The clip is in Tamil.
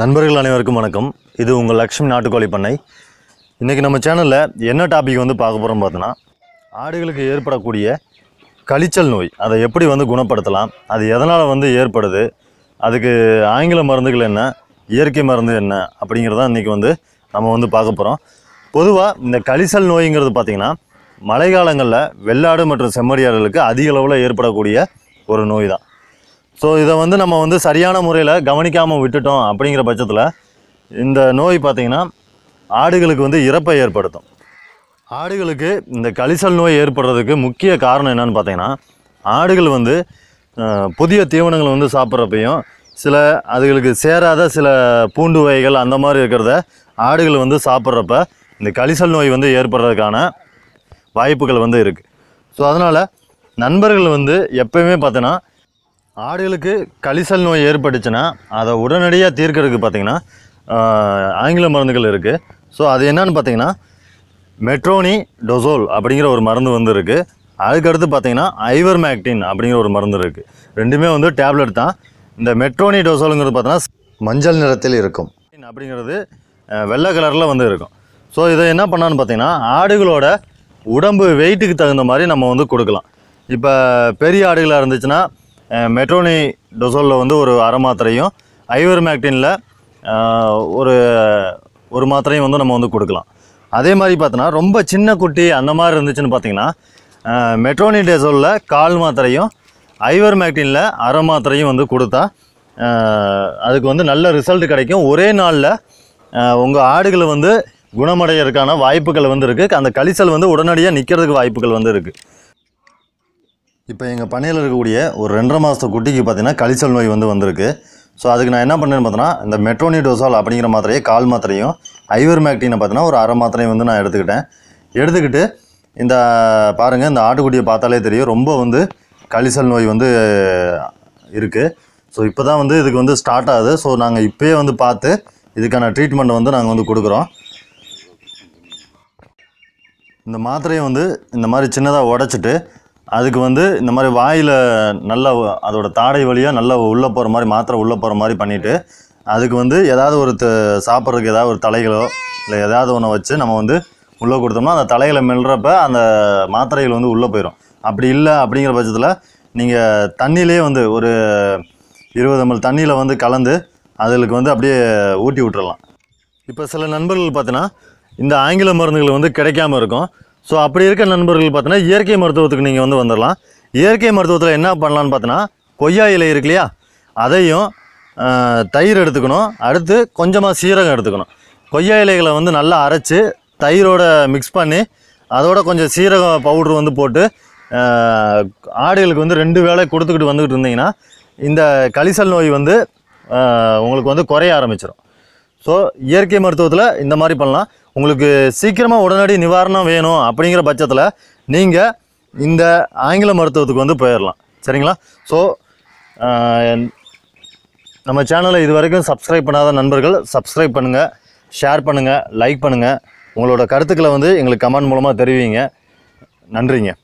நண்பர்கள் அனைவருக்கும் வணக்கம் இது உங்கள் லக்ஷ்மி நாட்டுக்கோழி பண்ணை இன்றைக்கி நம்ம சேனலில் என்ன டாபிக் வந்து பார்க்க போகிறோம் பார்த்தோன்னா ஆடுகளுக்கு ஏற்படக்கூடிய கழிச்சல் நோய் அதை எப்படி வந்து குணப்படுத்தலாம் அது எதனால் வந்து ஏற்படுது அதுக்கு ஆங்கில மருந்துகள் என்ன இயற்கை மருந்து என்ன அப்படிங்கிறத இன்றைக்கி வந்து நம்ம வந்து பார்க்க போகிறோம் பொதுவாக இந்த கழிச்சல் நோய்ங்கிறது பார்த்திங்கன்னா மழைக்காலங்களில் வெள்ளாடு மற்றும் செம்மறியாடுகளுக்கு அதிக அளவில் ஏற்படக்கூடிய ஒரு நோய் தான் ஸோ இதை வந்து நம்ம வந்து சரியான முறையில் கவனிக்காமல் விட்டுட்டோம் அப்படிங்கிற பட்சத்தில் இந்த நோய் பார்த்திங்கன்னா ஆடுகளுக்கு வந்து இறப்பை ஏற்படுத்தும் ஆடுகளுக்கு இந்த கழிசல் நோய் ஏற்படுறதுக்கு முக்கிய காரணம் என்னென்னு பார்த்திங்கன்னா ஆடுகள் வந்து புதிய தீவனங்களை வந்து சாப்பிட்றப்பையும் சில அதுகளுக்கு சேராத சில பூண்டு வகைகள் அந்த மாதிரி இருக்கிறத ஆடுகள் வந்து சாப்பிட்றப்ப இந்த கழிசல் நோய் வந்து ஏற்படுறதுக்கான வாய்ப்புகள் வந்து இருக்குது ஸோ அதனால் நண்பர்கள் வந்து எப்போயுமே பார்த்தோன்னா ஆடுகளுக்கு கலிசல் நோய் ஏற்பட்டுச்சுன்னா அதை உடனடியாக தீர்க்கிறதுக்கு பார்த்திங்கன்னா ஆங்கில மருந்துகள் இருக்குது ஸோ அது என்னன்னு பார்த்திங்கன்னா மெட்ரோனி டொசோல் அப்படிங்கிற ஒரு மருந்து வந்து இருக்குது அதுக்கடுத்து பார்த்திங்கன்னா ஐவர் மேக்டின் அப்படிங்கிற ஒரு மருந்து இருக்குது ரெண்டுமே வந்து டேப்லெட் தான் இந்த மெட்ரோனி டொசோலுங்கிறது பார்த்திங்கன்னா மஞ்சள் நிறத்தில் இருக்கும் அப்படிங்கிறது வெள்ளை கலரில் வந்து இருக்கும் ஸோ இதை என்ன பண்ணான்னு பார்த்திங்கன்னா ஆடுகளோட உடம்பு வெயிட்டுக்கு தகுந்த மாதிரி நம்ம வந்து கொடுக்கலாம் இப்போ பெரிய ஆடுகளாக இருந்துச்சுன்னா மெட்ரோனி டொசோலில் வந்து ஒரு அரை மாத்திரையும் ஐவர் மேக்டினில் ஒரு ஒரு மாத்திரையும் வந்து நம்ம வந்து கொடுக்கலாம் அதே மாதிரி பார்த்தோன்னா ரொம்ப சின்ன குட்டி அந்த மாதிரி இருந்துச்சுன்னு பார்த்தீங்கன்னா மெட்ரோனி டெசோலில் கால் மாத்திரையும் ஐவர் மேக்டினில் அரை மாத்திரையும் வந்து கொடுத்தா அதுக்கு வந்து நல்ல ரிசல்ட் கிடைக்கும் ஒரே நாளில் உங்கள் ஆடுகளை வந்து குணமடைகிறதுக்கான வாய்ப்புகள் வந்து இருக்குது அந்த கழிச்சல் வந்து உடனடியாக நிற்கிறதுக்கு வாய்ப்புகள் வந்து இருக்குது இப்போ எங்கள் பண்ணையில் இருக்கக்கூடிய ஒரு ரெண்டரை மாதத்து குட்டிக்கு பார்த்திங்கன்னா கழிச்சல் நோய் வந்து வந்திருக்கு ஸோ அதுக்கு நான் என்ன பண்ணேன்னு பார்த்தோன்னா இந்த மெட்ரோனிடோசால் அப்படிங்கிற மாத்திரையை கால் மாத்திரையும் ஐவர் மேக்டினை பார்த்தீங்கன்னா ஒரு அரை மாத்திரையும் வந்து நான் எடுத்துக்கிட்டேன் எடுத்துக்கிட்டு இந்த பாருங்கள் இந்த ஆட்டுக்குட்டியை பார்த்தாலே தெரியும் ரொம்ப வந்து கழிச்சல் நோய் வந்து இருக்குது ஸோ இப்போ தான் வந்து இதுக்கு வந்து ஸ்டார்ட் ஆகுது ஸோ நாங்கள் இப்போயே வந்து பார்த்து இதுக்கான ட்ரீட்மெண்ட்டை வந்து நாங்கள் வந்து கொடுக்குறோம் இந்த மாத்திரையை வந்து இந்த மாதிரி சின்னதாக உடச்சிட்டு அதுக்கு வந்து இந்த மாதிரி வாயில் நல்லா அதோட தாடை வழியாக நல்லா உள்ளே போகிற மாதிரி மாத்திரை உள்ளே போகிற மாதிரி பண்ணிவிட்டு அதுக்கு வந்து ஏதாவது ஒரு த சாப்பிட்றதுக்கு ஏதாவது ஒரு தலைகளோ இல்லை ஏதாவது ஒன்று வச்சு நம்ம வந்து உள்ளே கொடுத்தோம்னா அந்த தலைகளை மெல்றப்ப அந்த மாத்திரைகள் வந்து உள்ளே போயிடும் அப்படி இல்லை அப்படிங்கிற பட்சத்தில் நீங்கள் தண்ணியிலே வந்து ஒரு இருபது எம்எல் தண்ணியில் வந்து கலந்து அதுகளுக்கு வந்து அப்படியே ஊட்டி விட்டுறலாம் இப்போ சில நண்பர்கள் பார்த்தீங்கன்னா இந்த ஆங்கில மருந்துகள் வந்து கிடைக்காம இருக்கும் ஸோ அப்படி இருக்க நண்பர்கள் பார்த்தீங்கன்னா இயற்கை மருத்துவத்துக்கு நீங்கள் வந்து வந்துடலாம் இயற்கை மருத்துவத்தில் என்ன பண்ணலான்னு பார்த்தோன்னா கொய்யா இலை இருக்கு இல்லையா அதையும் தயிர் எடுத்துக்கணும் அடுத்து கொஞ்சமாக சீரகம் எடுத்துக்கணும் கொய்யா இலைகளை வந்து நல்லா அரைச்சி தயிரோட மிக்ஸ் பண்ணி அதோட கொஞ்சம் சீரகம் பவுட்ரு வந்து போட்டு ஆடுகளுக்கு வந்து ரெண்டு வேலை கொடுத்துக்கிட்டு வந்துக்கிட்டு இருந்தீங்கன்னா இந்த கலிசல் நோய் வந்து உங்களுக்கு வந்து குறைய ஆரம்பிச்சிடும் ஸோ இயற்கை மருத்துவத்தில் இந்த மாதிரி பண்ணலாம் உங்களுக்கு சீக்கிரமாக உடனடி நிவாரணம் வேணும் அப்படிங்கிற பட்சத்தில் நீங்கள் இந்த ஆங்கில மருத்துவத்துக்கு வந்து போயிடலாம் சரிங்களா ஸோ நம்ம சேனலை இது வரைக்கும் சப்ஸ்கிரைப் பண்ணாத நண்பர்கள் சப்ஸ்கிரைப் பண்ணுங்கள் ஷேர் பண்ணுங்கள் லைக் பண்ணுங்கள் உங்களோட கருத்துக்களை வந்து எங்களுக்கு கமெண்ட் மூலமாக தெரிவிங்க நன்றிங்க